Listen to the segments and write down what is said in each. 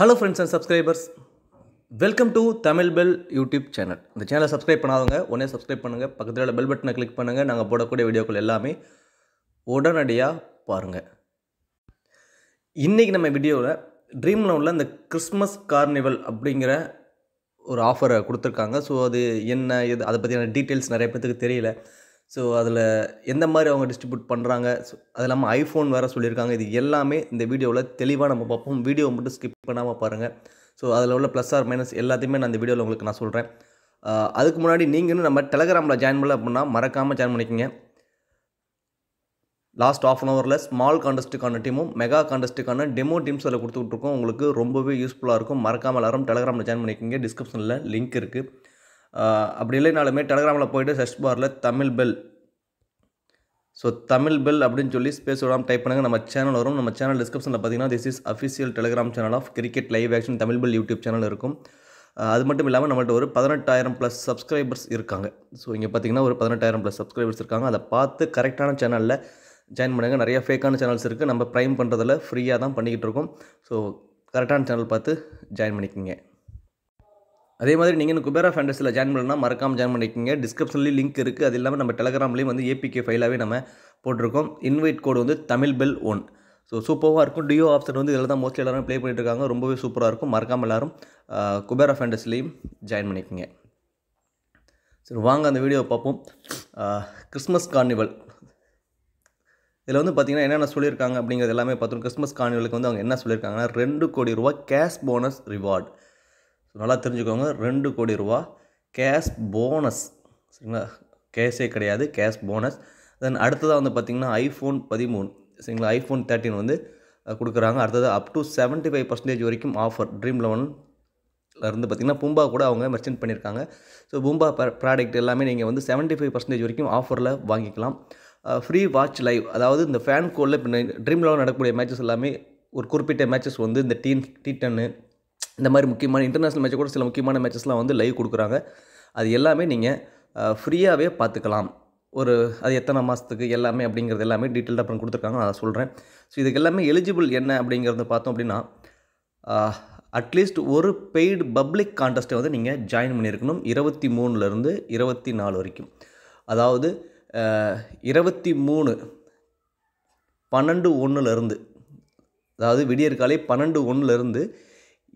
hello friends and subscribers welcome to Tamil bell YouTube channel இந்த சேனலை subscribe பண்ணாதவங்க உடனே சப்ஸ்கிரைப் பண்ணுங்கள் பக்கத்தில் உள்ள பெல் பட்டனை கிளிக் பண்ணுங்கள் நாங்கள் போடக்கூடிய வீடியோக்கள் எல்லாமே உடனடியாக பாருங்கள் இன்றைக்கி நம்ம வீடியோவில் ட்ரீம் லோனில் இந்த கிறிஸ்மஸ் கார்னிவல் அப்படிங்கிற ஒரு ஆஃபரை கொடுத்துருக்காங்க ஸோ அது என்ன இது அதை பற்றியான டீட்டெயில்ஸ் நிறைய பேர்த்துக்கு தெரியல ஸோ அதில் எந்த மாதிரி அவங்க டிஸ்ட்ரிபியூட் பண்ணுறாங்க ஸோ அது இல்லாமல் ஐஃபோன் வேறு சொல்லியிருக்காங்க இது எல்லாமே இந்த வீடியோவில் தெளிவாக நம்ம பார்ப்போம் வீடியோ மட்டும் ஸ்கிப் பண்ணாமல் பாருங்கள் ஸோ அதில் உள்ள ப்ளஸ் ஆர் மைனஸ் எல்லாத்தையுமே நான் இந்த வீடியோவில் உங்களுக்கு நான் சொல்கிறேன் அதுக்கு முன்னாடி நீங்கள் நம்ம டெலகிராமில் ஜாயின் பண்ணல அப்படின்னா மறக்காமல் ஜாயின் பண்ணிக்கோங்க லாஸ்ட் ஆஃப் அன் ஹவரில் ஸ்மால் கான்டெஸ்ட்டுக்கான டீமும் மெகா கான்டெஸ்ட்டுக்கான டெமோ டீம்ஸ் அதில் கொடுத்துட்ருக்கோம் உங்களுக்கு ரொம்பவே யூஸ்ஃபுல்லாக இருக்கும் மறக்காமல் எல்லாரும் டெலகிராமில் ஜாயின் பண்ணிக்கோங்க டிஸ்கிரிப்ஷனில் லிங்க் இருக்குது அப்படி இல்லைனாலுமே டெலகிராமில் போய்ட்டு சர்ச் பாரில் Tamil bell so Tamil bell அப்படின்னு சொல்லி ஸ்பேஸ் விடாமல் டைப் பண்ணுங்கள் நம்ம சேனல் வரும் நம்ம சேனல் டிஸ்கிரிப்ஷனில் பார்த்தீங்கன்னா this is official Telegram channel of cricket live action Tamil bell YouTube channel இருக்கும் அது மட்டும் இல்லாமல் நம்மள்ட்ட ஒரு பதினெட்டாயிரம் ப்ளஸ் சப்ஸ்கிரைபர்ஸ் இருக்காங்க ஸோ இங்கே பார்த்தீங்கன்னா ஒரு பதினெட்டாயிரம் ப்ளஸ் சப்ஸ்கிரைபர்ஸ் இருக்காங்க அதை பார்த்து கரெக்டான சேனலில் ஜாயின் பண்ணுங்கள் நிறைய ஃபேக்கான சேனல்ஸ் இருக்குது நம்ம ப்ரைம் பண்ணுறதில் ஃப்ரீயாக தான் பண்ணிக்கிட்டு இருக்கோம் ஸோ கரெக்டான சேனல் பார்த்து ஜாயின் பண்ணிக்கோங்க அதே மாதிரி நீங்கள் இன்னும் குபேரா ஃபேண்டஸில் ஜாயின் பண்ணலாம் மறக்காமல் ஜாயின் பண்ணிக்கோங்க டிஸ்கிரிப்ஷன்லேயும் லிங்க் இருக்குது அது இல்லாமல் நம்ம டெலகிராம்லேயும் வந்து ஏபிகே ஃபைலாகவே நம்ம போட்டிருக்கோம் இன்வைட் கோடு வந்து தமிழ் பெல் ஒன் ஸோ சூப்பராக இருக்கும் டியோ ஆப்ஷன் வந்து இதில் தான் மோஸ்ட்லி எல்லாரும் ப்ளே பண்ணிட்டு இருக்காங்க ரொம்பவே சூப்பராக இருக்கும் மறக்காமல் எல்லோரும் குபேரா ஃபேண்டஸ்லேயும் ஜாயின் பண்ணிக்கோங்க சரி வாங்க அந்த வீடியோவை பார்ப்போம் கிறிஸ்மஸ் கார்னிவல் இதில் வந்து பார்த்திங்கன்னா என்னென்ன சொல்லியிருக்காங்க அப்படிங்கிறது எல்லாமே பார்த்துருக்கோம் கிறிஸ்மஸ் கார்னிவலுக்கு வந்து அவங்க என்ன சொல்லியிருக்காங்கன்னா ரெண்டு கோடி ரூபா கேஷ் போனஸ் ரிவார்டு ஸோ நல்லா தெரிஞ்சுக்கோங்க ரெண்டு கோடி ரூபா கேஷ் போனஸ் சரிங்களா கேஷே கிடையாது கேஷ் போனஸ் தென் அடுத்ததாக வந்து பார்த்திங்கன்னா ஐஃபோன் பதிமூணு சரிங்களா ஐஃபோன் தேர்ட்டின் வந்து கொடுக்குறாங்க அடுத்தது up to seventy five percentage வரைக்கும் ஆஃபர் ட்ரீம் லெவன் இருந்து பார்த்திங்கன்னா பூம்பா கூட அவங்க மெர்ச்சன்ட் பண்ணியிருக்காங்க ஸோ பூம்பா ப்ராடக்ட் எல்லாமே நீங்கள் வந்து செவன்ட்டி ஃபைவ் பர்சன்டேஜ் வரைக்கும் ஆஃபரில் வாங்கிக்கலாம் ஃப்ரீ வாட்ச் லைவ் அதாவது இந்த ஃபேன் கோலில் இப்போ ட்ரீம் லெவன் நடக்கக்கூடிய மேட்சஸ் எல்லாமே ஒரு குறிப்பிட்ட மேட்சஸ் வந்து இந்த டீன் டீ டன்னு இந்த மாதிரி முக்கியமான இன்டர்நேஷ்னல் மேட்சை கூட சில முக்கியமான மேட்சஸ்லாம் வந்து லைவ் கொடுக்குறாங்க அது எல்லாமே நீங்கள் ஃப்ரீயாகவே பார்த்துக்கலாம் ஒரு அது எத்தனை மாதத்துக்கு எல்லாமே அப்படிங்கிறது எல்லாமே டீட்டெயில் அப்புறம் கொடுத்துருக்காங்க நான் சொல்கிறேன் ஸோ இதுக்கு எல்லாமே எலிஜிபிள் என்ன அப்படிங்கிறது பார்த்தோம் அப்படின்னா அட்லீஸ்ட் ஒரு பெய்டு பப்ளிக் கான்டெஸ்ட்டை வந்து நீங்கள் ஜாயின் பண்ணியிருக்கணும் இருபத்தி மூணுலேருந்து இருபத்தி நாலு வரைக்கும் அதாவது இருபத்தி மூணு பன்னெண்டு ஒன்றுலேருந்து அதாவது விடியற்காலை பன்னெண்டு ஒன்றுலேருந்து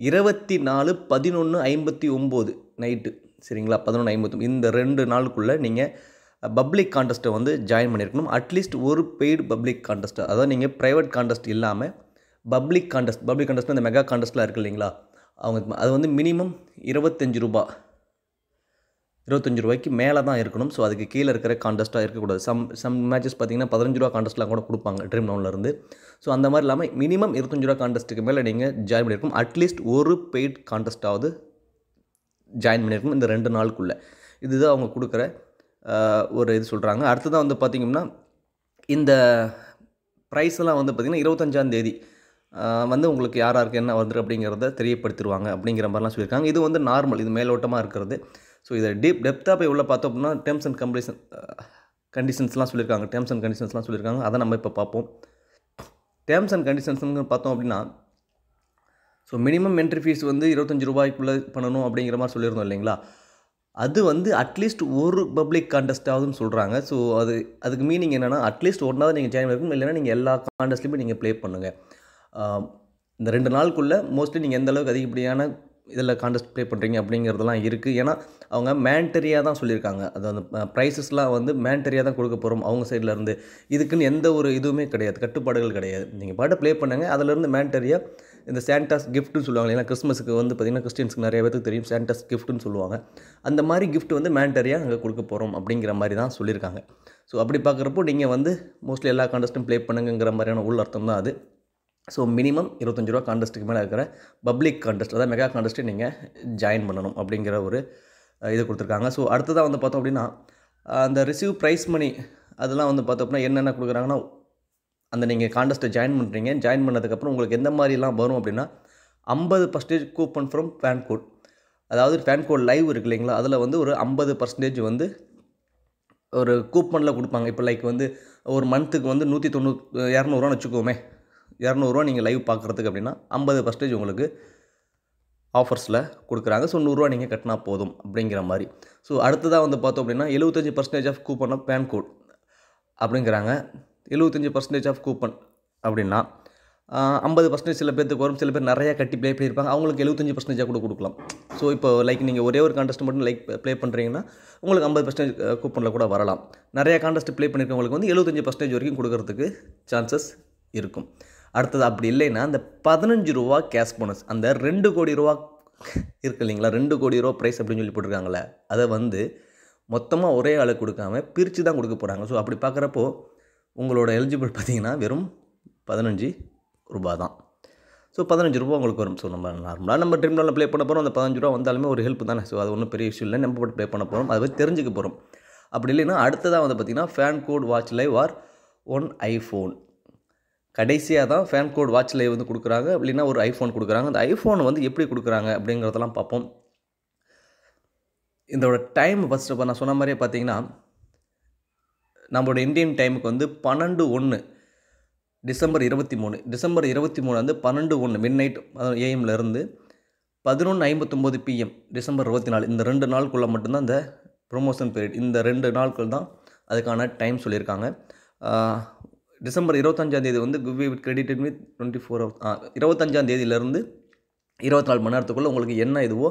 இருபத்தி நாலு பதினொன்று ஐம்பத்தி ஒம்பது நைட்டு சரிங்களா பதினொன்று ஐம்பத்தி இந்த ரெண்டு நாளுக்குள்ளே நீங்கள் பப்ளிக் கான்டெஸ்ட்டை வந்து ஜாயின் பண்ணியிருக்கணும் அட்லீஸ்ட் ஒரு பெய்டு பப்ளிக் கான்டெஸ்ட் அதாவது நீங்கள் ப்ரைவேட் கான்டெஸ்ட் இல்லாமல் பப்ளிக் கான்டெஸ்ட் பப்ளிக் கான்டெஸ்ட்னால் இந்த மெகா கான்டெஸ்ட்லாம் இருக்குது இல்லைங்களா அவங்க அது வந்து மினிமம் இருபத்தஞ்சி ரூபா இருபத்தஞ்சு ரூபாய்க்கு மேலே தான் இருக்கணும் ஸோ அதுக்கு கீழே இருக்கிற காண்டஸ்ட்டாக இருக்கக்கூடாது சம் சம் மேட்சஸ் பார்த்தீங்கன்னா பதினஞ்சு ரூபா காண்டஸ்ட்லாம் கூட கொடுப்பாங்க ட்ரீம் டவுன்லேருந்து ஸோ அந்த மாதிரி இல்லாமல் மினிமம் இருபத்தஞ்சு ரூபா காண்டஸ்ட்டுக்கு மேலே நீங்கள் ஜாயின் பண்ணியிருக்கோம் அட்லீஸ்ட் ஒரு பெய்ட் காண்டஸ்ட்டாவது ஜாயின் பண்ணியிருக்கணும் இந்த ரெண்டு நாளுக்குள்ளே இதுதான் அவங்க கொடுக்குற ஒரு இது சொல்கிறாங்க அடுத்ததான் வந்து பார்த்திங்கன்னா இந்த ப்ரைஸ்லாம் வந்து பார்த்திங்கன்னா இருபத்தஞ்சாந்தேதி வந்து உங்களுக்கு யாராருக்கு என்ன வந்துரு அப்படிங்கிறத தெரியப்படுத்திடுவாங்க அப்படிங்கிற மாதிரிலாம் சொல்லியிருக்காங்க இது வந்து நார்மல் இது மேலோட்டமாக இருக்கிறது ஸோ இதை டீப் டெப்த்தாக போய் உள்ளே பார்த்தோம் அப்படின்னா டேர்ம்ஸ் அண்ட் கம்பீஷன் கண்டிஷன்ஸ்லாம் சொல்லியிருக்காங்க டேர்ம்ஸ் அண்ட் கண்டிஷன்ஸ்லாம் சொல்லியிருக்காங்க அதை நம்ம இப்போ பார்ப்போம் டேர்ம்ஸ் அண்ட் கண்டிஷன்ஸ்னு பார்த்தோம் அப்படின்னா ஸோ மினிமம் என்ட்ரி ஃபீஸ் வந்து இருபத்தஞ்சி ரூபாய்க்குள்ளே பண்ணணும் அப்படிங்கிற மாதிரி சொல்லியிருந்தோம் இல்லைங்களா அது வந்து அட்லீஸ்ட் ஒரு பப்ளிக் கான்டெஸ்ட்டாவதுன்னு சொல்கிறாங்க ஸோ அது அதுக்கு மீனிங் என்னென்னா அட்லீஸ்ட் ஒன்றாவது நீங்கள் ஜாயின் பண்ணணும் இல்லைனா நீங்கள் எல்லா கான்டெஸ்ட்லையுமே நீங்கள் ப்ளே பண்ணுங்கள் இந்த ரெண்டு நாளுக்குள்ளே மோஸ்ட்லி நீங்கள் எந்த அளவுக்கு அதிகப்படியான இதில் கான்டெஸ்ட் ப்ளே பண்ணுறீங்க அப்படிங்கிறதுலாம் இருக்குது ஏன்னா அவங்க மேண்டரியாக தான் சொல்லியிருக்காங்க அது அந்த ப்ரைஸஸ்லாம் வந்து மேண்டரியாக தான் கொடுக்க போகிறோம் அவங்க சைட்லேருந்து இதுக்குன்னு எந்த ஒரு இதுவுமே கிடையாது கட்டுப்பாடுகள் கிடையாது நீங்கள் பாட்டு ப்ளே பண்ணுங்கள் அதிலேருந்து மேண்டரியாக இந்த சாண்டாஸ் கிஃப்ட்டுன்னு சொல்லுவாங்க ஏன்னா கிறிஸ்மஸுக்கு வந்து பார்த்திங்கன்னா கிறிஸ்டின்ஸ்க்கு நிறைய பேருக்கு தெரியும் சாண்டாஸ் கிஃப்ட்டுன்னு சொல்லுவாங்க அந்த மாதிரி கிஃப்ட் வந்து மேண்டரியாக அங்கே கொடுக்க போகிறோம் அப்படிங்கிற மாதிரி தான் சொல்லியிருக்காங்க ஸோ அப்படி பார்க்குறப்போ நீங்கள் வந்து மோஸ்ட்லி எல்லா கான்டெஸ்ட்டும் ப்ளே பண்ணுங்கிற மாதிரியான உள்ள அர்த்தம் தான் அது ஸோ மினிமம் இருபத்தஞ்சி ரூபா கான்டெஸ்ட்டுக்கு மேலே இருக்கிற பப்ளிக் கான்டெஸ்ட் அதாவது மெகா கான்டெஸ்ட்டு நீங்கள் ஜாயின் பண்ணணும் அப்படிங்கிற ஒரு இது கொடுத்துருக்காங்க ஸோ அடுத்ததாக வந்து பார்த்தோம் அப்படின்னா அந்த ரிசீவ் ப்ரைஸ் மணி அதெல்லாம் வந்து பார்த்தோம் அப்படின்னா என்னென்ன கொடுக்குறாங்கன்னா அந்த நீங்கள் கான்டெஸ்ட்டை ஜாயின் பண்ணுறீங்க ஜாயின் பண்ணதுக்கப்புறம் உங்களுக்கு எந்த மாதிரிலாம் வரும் அப்படின்னா ஐம்பது percentage coupon from fan code அதாவது ஃபேன் கோட் லைவ் இருக்குது இல்லைங்களா அதில் வந்து ஒரு ஐம்பது பர்சன்டேஜ் வந்து ஒரு கூப்பனில் கொடுப்பாங்க இப்போ லைக் வந்து ஒரு மந்த்துக்கு வந்து நூற்றி தொண்ணூறு இரநூறுவான்னு வச்சுக்கோமே இரநூறுவா நீங்கள் லைவ் பார்க்குறதுக்கு அப்படின்னா ஐம்பது பர்சன்டேஜ் உங்களுக்கு ஆஃபர்ஸில் கொடுக்குறாங்க ஸோ நூறுரூவா நீங்கள் கட்டினா போதும் அப்படிங்கிற மாதிரி ஸோ அடுத்ததாக வந்து பார்த்தோம் அப்படின்னா எழுபத்தஞ்சி percentage off coupon of fan code அப்படிங்கிறாங்க எழுபத்தஞ்சி பர்சன்டேஜ் ஆஃப் கூப்பன் அப்படின்னா ஐம்பது பர்சன்டேஜ் சில பேர்த்துக்கு வரும் சில பேர் நிறையா கட்டி ப்ளே பண்ணியிருப்பாங்க அவங்களுக்கு எழுபத்தஞ்சி பர்சன்டேஜாக கூட கொடுக்கலாம் ஸோ இப்போ லைக் நீங்கள் ஒரே ஒரு கான்டெஸ்ட் மட்டும் லைக் ப்ளே பண்ணுறீங்கன்னா உங்களுக்கு ஐம்பது பர்சன்டேஜ் கூப்பனில் கூட வரலாம் நிறையா கான்டெஸ்ட் ப்ளே பண்ணியிருக்கவங்களுக்கு வந்து எழுபத்தஞ்சி பர்சன்டேஜ் வரைக்கும் கொடுக்கறதுக்கு சான்சஸ் இருக்கும் அடுத்தது அப்படி இல்லைன்னா அந்த பதினஞ்சு ரூபா கேஷ் போனஸ் அந்த ரெண்டு கோடி ரூபா இருக்கு இல்லைங்களா ரெண்டு கோடி ரூபா ப்ரைஸ் அப்படின்னு சொல்லி போட்டிருக்காங்களே அதை வந்து மொத்தமாக ஒரே ஆளுக்கு கொடுக்காம பிரித்து தான் கொடுக்க போகிறாங்க ஸோ அப்படி பார்க்குறப்போ உங்களோட எலிஜிபிள் பார்த்தீங்கன்னா வெறும் பதினஞ்சு ரூபா தான் ஸோ பதினஞ்சு ரூபா உங்களுக்கு வரும் ஸோ நம்ம நார்மலாக நம்ம ட்ரீம் லோனில் ப்ளே பண்ண போகிறோம் அந்த பதினஞ்சு ரூபா வந்தாலுமே ஒரு ஹெல்ப் தானே ஸோ அது ஒன்றும் பெரிய இஷ்யூ இல்லை நம்ம போட்டு ப்ளே பண்ண போகிறோம் அதை பற்றி தெரிஞ்சுக்க போகிறோம் அப்படி இல்லைன்னா அடுத்ததாக வந்து பார்த்திங்கன்னா fan code watch live or one iPhone கடைசியாக தான் ஃபேன் கோட் வாட்சில் வந்து கொடுக்குறாங்க அப்படின்னா ஒரு ஐஃபோன் கொடுக்குறாங்க அந்த ஐஃபோன் வந்து எப்படி கொடுக்குறாங்க அப்படிங்கிறதெல்லாம் பார்ப்போம் இதோட டைம் ஃபஸ்ட்டு இப்போ நான் சொன்ன மாதிரியே பார்த்தீங்கன்னா நம்மளோட இந்தியன் டைமுக்கு வந்து பன்னெண்டு ஒன்று டிசம்பர் இருபத்தி மூணு டிசம்பர் இருபத்தி மூணு வந்து பன்னெண்டு ஒன்று மிட் நைட் ஏஎம்லேருந்து பதினொன்று ஐம்பத்தொம்போது பிஎம் டிசம்பர் இருபத்தி நாலு இந்த ரெண்டு நாளுக்குள்ளே மட்டும்தான் இந்த ப்ரொமோஷன் பீரியட் இந்த ரெண்டு நாட்கள் தான் அதுக்கான டைம் சொல்லியிருக்காங்க டிசம்பர் இருபத்தஞ்சாந்தேதி வந்து குவி with credit with twenty four hour இருபத்தஞ்சாந்தேதியிலேருந்து இருபத்தி நாலு மணி நேரத்துக்குள்ளே உங்களுக்கு என்ன இதுவோ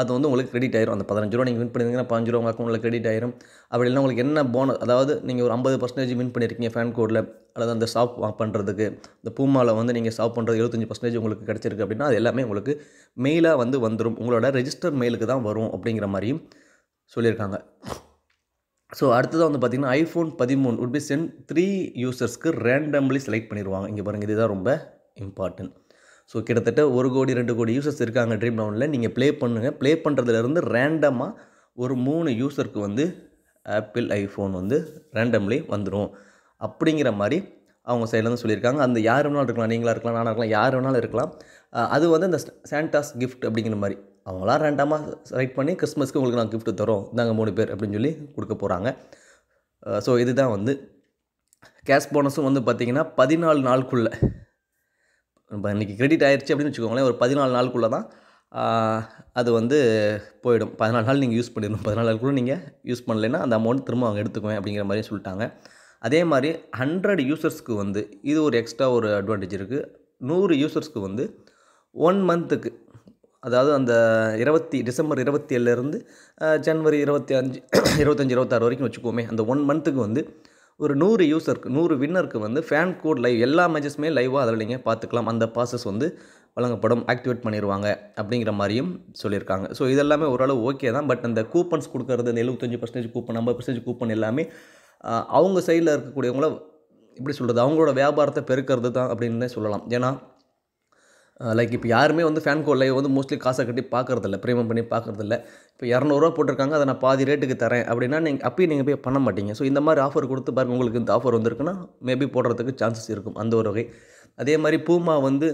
அது வந்து உங்களுக்கு கிரெடிட் ஆயிரும் அந்த பதினஞ்சு ரூபா நீங்கள் வின் பண்ணியிருந்தீங்கன்னா பதினஞ்சு ரூபா உங்கள் அக்கௌண்ட்டில் கிரெடிட் ஆயிரும் அப்படி இல்லைன்னா உங்களுக்கு என்ன போனஸ் அதாவது நீங்கள் ஒரு ஐம்பது பர்சன்டேஜ் வின் பண்ணியிருக்கீங்க ஃபேன் கோடில் அல்லது அந்த ஷாப் பண்ணுறதுக்கு இந்த பூமாவில் வந்து நீங்கள் ஷாப் பண்ணுறது எழுபத்தஞ்சு பர்சன்டேஜ் உங்களுக்கு கிடச்சிருக்கு அப்படின்னா அது எல்லாமே உங்களுக்கு மெயிலாக வந்து வந்துடும் உங்களோட ரெஜிஸ்டர் மெயிலுக்கு தான் வரும் அப்படிங்கிற மாதிரியும் சொல்லியிருக்காங்க ஸோ அடுத்ததாக வந்து பார்த்திங்கன்னா ஐஃபோன் பதிமூணு உட்பி சென்ட் த்ரீ யூசர்ஸ்க்கு ரேண்டம்லி செலக்ட் பண்ணிடுவாங்க இங்கே பாருங்கள் இதுதான் ரொம்ப இம்பார்ட்டன்ட் ஸோ கிட்டத்தட்ட ஒரு கோடி ரெண்டு கோடி யூசர்ஸ் இருக்காங்க ட்ரீம் டவுனில் நீங்கள் ப்ளே பண்ணுங்கள் ப்ளே பண்ணுறதுலேருந்து ரேண்டமாக ஒரு மூணு யூசருக்கு வந்து ஆப்பிள் ஐஃபோன் வந்து ரேண்டம்லி வந்துடும் அப்படிங்கிற மாதிரி அவங்க சைட்லேருந்து சொல்லியிருக்காங்க அந்த யார் வேணாலும் இருக்கலாம் நீங்களாக இருக்கலாம் நானாக இருக்கலாம் யார் வேணாலும் இருக்கலாம் அது வந்து அந்த சாண்டாஸ் கிஃப்ட் அப்படிங்கிற மாதிரி அவங்களாம் ரேண்டமாக செலக்ட் பண்ணி கிறிஸ்மஸ்க்கு உங்களுக்கு நான் கிஃப்ட் தரோம் நாங்கள் மூணு பேர் அப்படின்னு சொல்லி கொடுக்க போகிறாங்க ஸோ இதுதான் வந்து கேஷ் போனஸும் வந்து பார்த்திங்கன்னா பதினாலு நாளுக்குள்ளே இப்போ இன்றைக்கி கிரெடிட் ஆயிடுச்சு அப்படின்னு வச்சுக்கோங்களேன் ஒரு பதினாலு நாளுக்குள்ளே தான் அது வந்து போயிடும் பதினாலு நாள் நீங்கள் யூஸ் பண்ணிடணும் பதினாலு நாள் கூட நீங்கள் யூஸ் பண்ணலைன்னா அந்த அமௌண்ட் திரும்ப அவங்க எடுத்துக்குவேன் அப்படிங்கிற மாதிரி சொல்லிட்டாங்க அதே மாதிரி ஹண்ட்ரட் யூசர்ஸ்க்கு வந்து இது ஒரு எக்ஸ்ட்ரா ஒரு அட்வான்டேஜ் இருக்குது நூறு யூசர்ஸ்க்கு வந்து ஒன் மந்த்துக்கு அதாவது அந்த இருபத்தி டிசம்பர் இருபத்தி ஏழுலேருந்து ஜனவரி இருபத்தி அஞ்சு இருபத்தஞ்சி இருபத்தாறு வரைக்கும் வச்சுக்கோமே அந்த ஒன் மந்த்துக்கு வந்து ஒரு நூறு யூசருக்கு நூறு வின்னருக்கு வந்து ஃபேன் கோட் லைவ் எல்லா மேட்சஸுமே லைவாக அதில் நீங்கள் பார்த்துக்கலாம் அந்த ப்ராசஸ் வந்து வழங்கப்படும் ஆக்டிவேட் பண்ணிடுவாங்க அப்படிங்கிற மாதிரியும் சொல்லியிருக்காங்க ஸோ இதெல்லாமே ஓரளவு ஓகே தான் பட் அந்த கூப்பன்ஸ் கொடுக்குறது அந்த எழுபத்தஞ்சு பர்சன்டேஜ் கூப்பன் ஐம்பது பர்சன்டேஜ் கூப்பன் எல்லாமே அவங்க சைடில் இருக்கக்கூடியவங்கள எப்படி சொல்கிறது அவங்களோட வியாபாரத்தை பெருக்கிறது தான் அப்படின்னு சொல்லலாம் ஏன்னா லைக் இப்போ யாருமே வந்து கோல் லைவ் வந்து மோஸ்ட்லி காசை கட்டி பார்க்குறதில்ல ப்ரீமியம் பண்ணி பார்க்குறதில்ல இப்போ இரநூறுவா போட்டிருக்காங்க அதை நான் பாதி ரேட்டுக்கு தரேன் அப்படின்னா நீங்கள் அப்பயும் நீங்கள் போய் பண்ண மாட்டீங்க ஸோ இந்த மாதிரி ஆஃபர் கொடுத்து பாருங்கள் உங்களுக்கு இந்த ஆஃபர் வந்திருக்குன்னா மேபி போடுறதுக்கு சான்சஸ் இருக்கும் அந்த ஒரு வகை அதே மாதிரி பூமா வந்து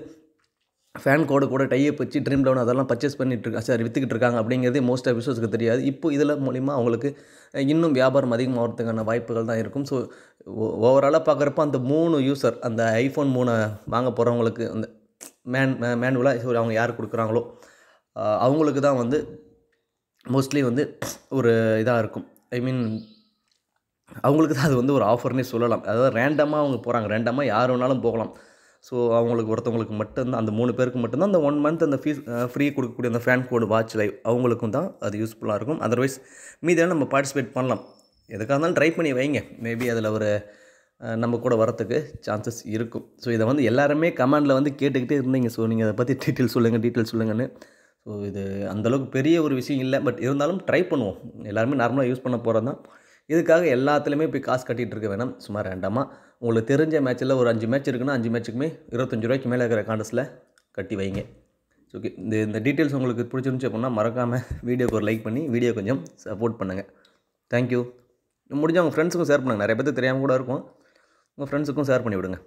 ஃபேன் கோடு கூட டையை வச்சு ட்ரீம் லெவன் அதெல்லாம் பர்ச்சேஸ் பண்ணிட்டு சார் விற்றுக்கிட்டு இருக்காங்க அப்படிங்கிறது மோஸ்ட் எபிசோட்ஸ்க்கு தெரியாது இப்போ இதில் மூலிமா அவங்களுக்கு இன்னும் வியாபாரம் அதிகமாகிறதுக்கான வாய்ப்புகள் தான் இருக்கும் ஸோ ஓவராலாக பார்க்குறப்ப அந்த மூணு யூசர் அந்த ஐஃபோன் மூணை வாங்க போகிறவங்களுக்கு அந்த மேன் மேனுவலாக அவங்க யார் கொடுக்குறாங்களோ அவங்களுக்கு தான் வந்து மோஸ்ட்லி வந்து ஒரு இதாக இருக்கும் ஐ மீன் அவங்களுக்கு தான் அது வந்து ஒரு ஆஃபர்னே சொல்லலாம் அதாவது ரேண்டமாக அவங்க போகிறாங்க ரேண்டமாக யார் வேணாலும் போகலாம் ஸோ அவங்களுக்கு ஒருத்தவங்களுக்கு மட்டும்தான் அந்த மூணு பேருக்கு மட்டும்தான் அந்த ஒன் மந்த் அந்த ஃபீஸ் ஃப்ரீ கொடுக்கக்கூடிய அந்த ஃபேன் கோடு வாட்ச் லைவ் அவங்களுக்கும் தான் அது யூஸ்ஃபுல்லாக இருக்கும் அதர்வைஸ் மீதியாக நம்ம பார்ட்டிசிபேட் பண்ணலாம் எதுக்காக இருந்தாலும் ட்ரை பண்ணி வைங்க மேபி அதில் ஒரு நம்ம கூட வரத்துக்கு சான்சஸ் இருக்கும் ஸோ இதை வந்து எல்லாருமே கமெண்டில் வந்து கேட்டுக்கிட்டே இருந்தீங்க ஸோ நீங்கள் அதை பற்றி டீட்டெயில் சொல்லுங்கள் டீட்டெயில் சொல்லுங்கன்னு ஸோ இது அந்தளவுக்கு பெரிய ஒரு விஷயம் இல்லை பட் இருந்தாலும் ட்ரை பண்ணுவோம் எல்லாருமே நார்மலாக யூஸ் பண்ண போகிறது தான் இதுக்காக எல்லாத்துலேயுமே போய் காசு கட்டிகிட்டு இருக்க வேணாம் சும்மா ரேண்டமாக உங்களுக்கு தெரிஞ்ச மேட்ச்சில் ஒரு அஞ்சு மேட்ச் இருக்குன்னா அஞ்சு மேட்ச்சுக்குமே இருபத்தஞ்சு ரூபாய்க்கு மேலே இருக்கிற காண்டஸில் கட்டி வைங்க ஓகே இந்த இந்த டீட்டெயில்ஸ் உங்களுக்கு பிடிச்சிருந்துச்சு அப்படின்னா மறக்காமல் வீடியோக்கு ஒரு லைக் பண்ணி வீடியோ கொஞ்சம் சப்போர்ட் பண்ணுங்கள் தேங்க்யூ முடிஞ்ச உங்கள் ஃப்ரெண்ட்ஸுக்கும் ஷேர் பண்ணுங்கள் நிறைய பேர் தெரியாமல் கூட இருக்கும் உங்கள் ஃப்ரெண்ட்ஸுக்கும் ஷேர் பண்ணி விடுங்க